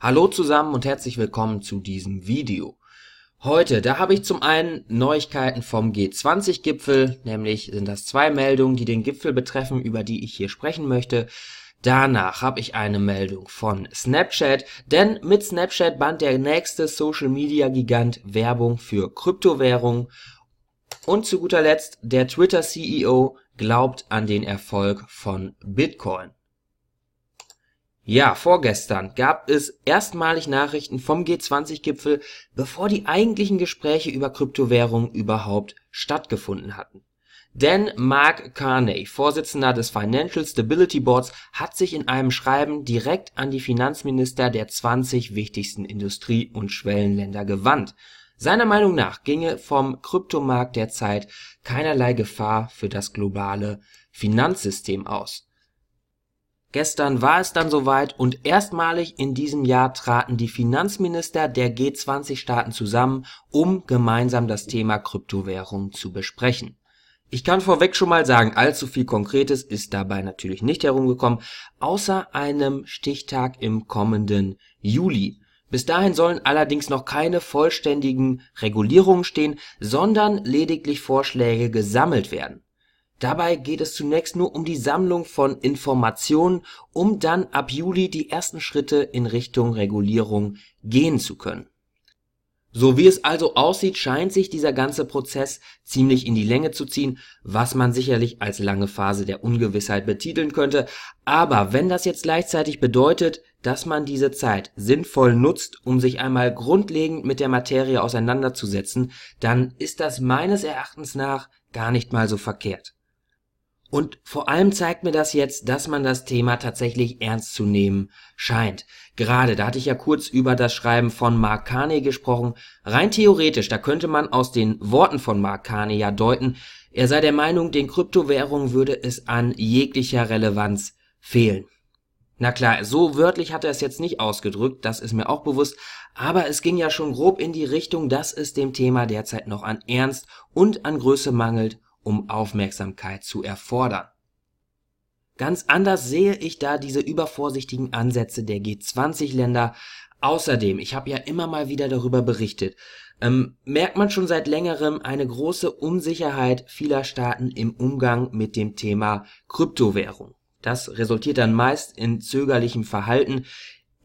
Hallo zusammen und herzlich willkommen zu diesem Video. Heute, da habe ich zum einen Neuigkeiten vom G20-Gipfel, nämlich sind das zwei Meldungen, die den Gipfel betreffen, über die ich hier sprechen möchte. Danach habe ich eine Meldung von Snapchat, denn mit Snapchat band der nächste Social-Media-Gigant Werbung für Kryptowährungen. Und zu guter Letzt, der Twitter-CEO glaubt an den Erfolg von Bitcoin. Ja, vorgestern gab es erstmalig Nachrichten vom G20-Gipfel, bevor die eigentlichen Gespräche über Kryptowährungen überhaupt stattgefunden hatten. Denn Mark Carney, Vorsitzender des Financial Stability Boards, hat sich in einem Schreiben direkt an die Finanzminister der 20 wichtigsten Industrie- und Schwellenländer gewandt. Seiner Meinung nach ginge vom Kryptomarkt derzeit keinerlei Gefahr für das globale Finanzsystem aus. Gestern war es dann soweit und erstmalig in diesem Jahr traten die Finanzminister der G20-Staaten zusammen, um gemeinsam das Thema Kryptowährungen zu besprechen. Ich kann vorweg schon mal sagen, allzu viel Konkretes ist dabei natürlich nicht herumgekommen, außer einem Stichtag im kommenden Juli. Bis dahin sollen allerdings noch keine vollständigen Regulierungen stehen, sondern lediglich Vorschläge gesammelt werden. Dabei geht es zunächst nur um die Sammlung von Informationen, um dann ab Juli die ersten Schritte in Richtung Regulierung gehen zu können. So wie es also aussieht, scheint sich dieser ganze Prozess ziemlich in die Länge zu ziehen, was man sicherlich als lange Phase der Ungewissheit betiteln könnte. Aber wenn das jetzt gleichzeitig bedeutet, dass man diese Zeit sinnvoll nutzt, um sich einmal grundlegend mit der Materie auseinanderzusetzen, dann ist das meines Erachtens nach gar nicht mal so verkehrt. Und vor allem zeigt mir das jetzt, dass man das Thema tatsächlich ernst zu nehmen scheint. Gerade, da hatte ich ja kurz über das Schreiben von Mark Carney gesprochen. Rein theoretisch, da könnte man aus den Worten von Mark Carney ja deuten, er sei der Meinung, den Kryptowährungen würde es an jeglicher Relevanz fehlen. Na klar, so wörtlich hat er es jetzt nicht ausgedrückt, das ist mir auch bewusst, aber es ging ja schon grob in die Richtung, dass es dem Thema derzeit noch an Ernst und an Größe mangelt um Aufmerksamkeit zu erfordern. Ganz anders sehe ich da diese übervorsichtigen Ansätze der G20-Länder. Außerdem, ich habe ja immer mal wieder darüber berichtet, ähm, merkt man schon seit längerem eine große Unsicherheit vieler Staaten im Umgang mit dem Thema Kryptowährung. Das resultiert dann meist in zögerlichem Verhalten,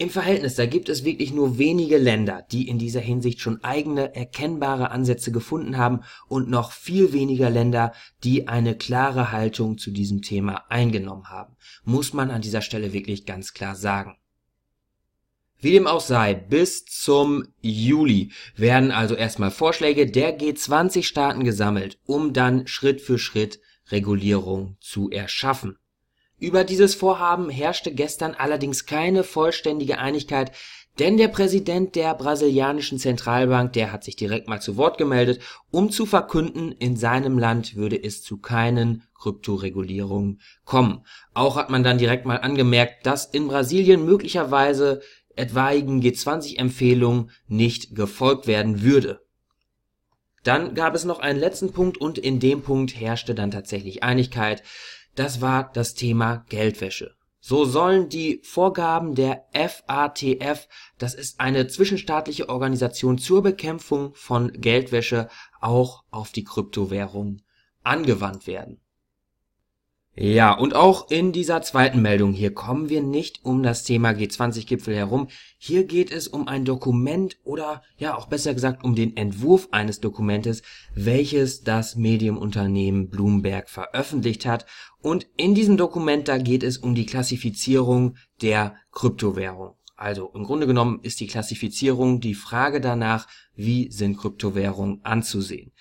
im Verhältnis, da gibt es wirklich nur wenige Länder, die in dieser Hinsicht schon eigene erkennbare Ansätze gefunden haben und noch viel weniger Länder, die eine klare Haltung zu diesem Thema eingenommen haben. Muss man an dieser Stelle wirklich ganz klar sagen. Wie dem auch sei, bis zum Juli werden also erstmal Vorschläge der G20-Staaten gesammelt, um dann Schritt für Schritt Regulierung zu erschaffen. Über dieses Vorhaben herrschte gestern allerdings keine vollständige Einigkeit, denn der Präsident der brasilianischen Zentralbank, der hat sich direkt mal zu Wort gemeldet, um zu verkünden, in seinem Land würde es zu keinen Kryptoregulierungen kommen. Auch hat man dann direkt mal angemerkt, dass in Brasilien möglicherweise etwaigen G20-Empfehlungen nicht gefolgt werden würde. Dann gab es noch einen letzten Punkt und in dem Punkt herrschte dann tatsächlich Einigkeit. Das war das Thema Geldwäsche. So sollen die Vorgaben der FATF, das ist eine zwischenstaatliche Organisation zur Bekämpfung von Geldwäsche, auch auf die Kryptowährungen angewandt werden ja, und auch in dieser zweiten Meldung hier kommen wir nicht um das Thema G20-Gipfel herum. Hier geht es um ein Dokument oder ja auch besser gesagt um den Entwurf eines Dokumentes, welches das Medienunternehmen Bloomberg veröffentlicht hat. Und in diesem Dokument, da geht es um die Klassifizierung der Kryptowährung. Also im Grunde genommen ist die Klassifizierung die Frage danach, wie sind Kryptowährungen anzusehen.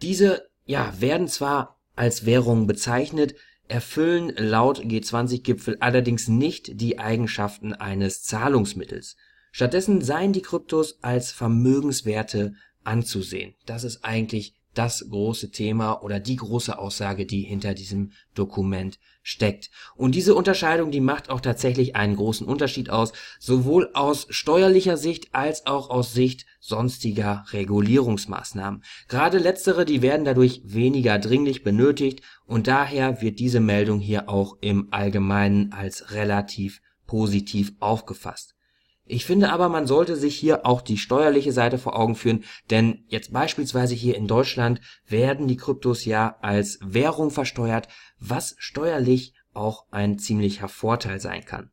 Diese ja, werden zwar als Währungen bezeichnet, erfüllen laut G20-Gipfel allerdings nicht die Eigenschaften eines Zahlungsmittels. Stattdessen seien die Kryptos als Vermögenswerte anzusehen. Das ist eigentlich das große Thema oder die große Aussage, die hinter diesem Dokument steckt. Und diese Unterscheidung, die macht auch tatsächlich einen großen Unterschied aus, sowohl aus steuerlicher Sicht als auch aus Sicht sonstiger Regulierungsmaßnahmen. Gerade letztere, die werden dadurch weniger dringlich benötigt und daher wird diese Meldung hier auch im Allgemeinen als relativ positiv aufgefasst. Ich finde aber, man sollte sich hier auch die steuerliche Seite vor Augen führen, denn jetzt beispielsweise hier in Deutschland werden die Kryptos ja als Währung versteuert, was steuerlich auch ein ziemlicher Vorteil sein kann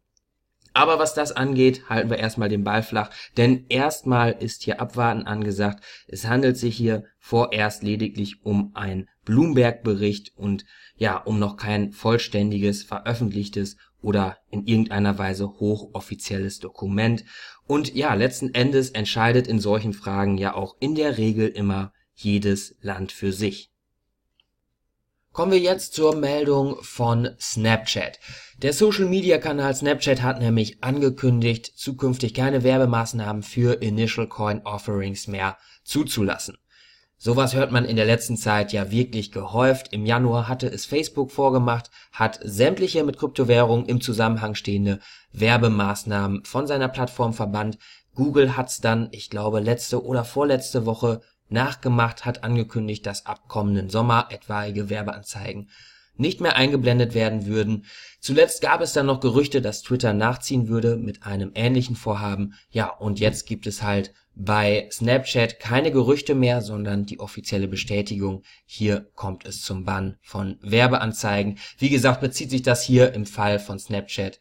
aber was das angeht, halten wir erstmal den Ball flach, denn erstmal ist hier Abwarten angesagt. Es handelt sich hier vorerst lediglich um einen Bloomberg-Bericht und ja, um noch kein vollständiges, veröffentlichtes oder in irgendeiner Weise hochoffizielles Dokument. Und ja, letzten Endes entscheidet in solchen Fragen ja auch in der Regel immer jedes Land für sich. Kommen wir jetzt zur Meldung von Snapchat. Der Social-Media-Kanal Snapchat hat nämlich angekündigt, zukünftig keine Werbemaßnahmen für Initial Coin Offerings mehr zuzulassen. Sowas hört man in der letzten Zeit ja wirklich gehäuft. Im Januar hatte es Facebook vorgemacht, hat sämtliche mit Kryptowährungen im Zusammenhang stehende Werbemaßnahmen von seiner Plattform verbannt. Google hat's dann, ich glaube, letzte oder vorletzte Woche nachgemacht hat angekündigt, dass ab kommenden Sommer etwaige Werbeanzeigen nicht mehr eingeblendet werden würden. Zuletzt gab es dann noch Gerüchte, dass Twitter nachziehen würde mit einem ähnlichen Vorhaben. Ja, und jetzt gibt es halt bei Snapchat keine Gerüchte mehr, sondern die offizielle Bestätigung. Hier kommt es zum Bann von Werbeanzeigen. Wie gesagt, bezieht sich das hier im Fall von Snapchat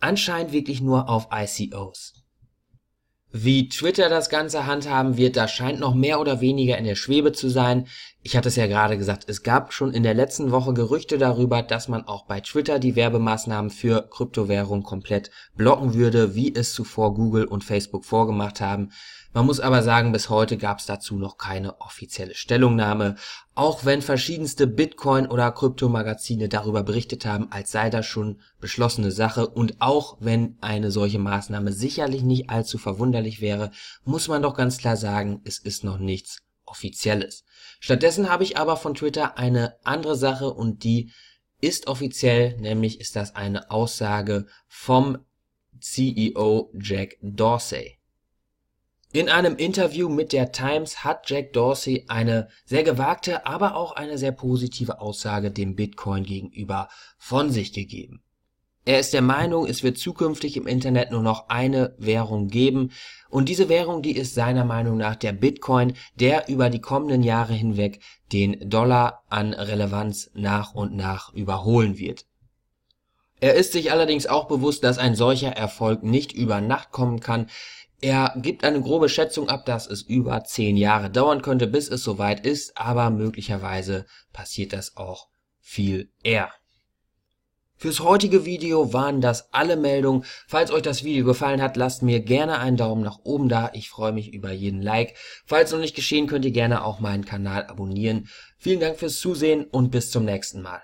anscheinend wirklich nur auf ICOs. Wie Twitter das Ganze handhaben wird, das scheint noch mehr oder weniger in der Schwebe zu sein ich hatte es ja gerade gesagt, es gab schon in der letzten Woche Gerüchte darüber, dass man auch bei Twitter die Werbemaßnahmen für Kryptowährung komplett blocken würde, wie es zuvor Google und Facebook vorgemacht haben. Man muss aber sagen, bis heute gab es dazu noch keine offizielle Stellungnahme, auch wenn verschiedenste Bitcoin- oder Kryptomagazine darüber berichtet haben, als sei das schon beschlossene Sache und auch wenn eine solche Maßnahme sicherlich nicht allzu verwunderlich wäre, muss man doch ganz klar sagen, es ist noch nichts Offizielles. Stattdessen habe ich aber von Twitter eine andere Sache und die ist offiziell, nämlich ist das eine Aussage vom CEO Jack Dorsey. In einem Interview mit der Times hat Jack Dorsey eine sehr gewagte, aber auch eine sehr positive Aussage dem Bitcoin gegenüber von sich gegeben. Er ist der Meinung, es wird zukünftig im Internet nur noch eine Währung geben und diese Währung, die ist seiner Meinung nach der Bitcoin, der über die kommenden Jahre hinweg den Dollar an Relevanz nach und nach überholen wird. Er ist sich allerdings auch bewusst, dass ein solcher Erfolg nicht über Nacht kommen kann. Er gibt eine grobe Schätzung ab, dass es über zehn Jahre dauern könnte, bis es soweit ist, aber möglicherweise passiert das auch viel eher. Fürs heutige Video waren das alle Meldungen. Falls euch das Video gefallen hat, lasst mir gerne einen Daumen nach oben da. Ich freue mich über jeden Like. Falls noch nicht geschehen, könnt ihr gerne auch meinen Kanal abonnieren. Vielen Dank fürs Zusehen und bis zum nächsten Mal.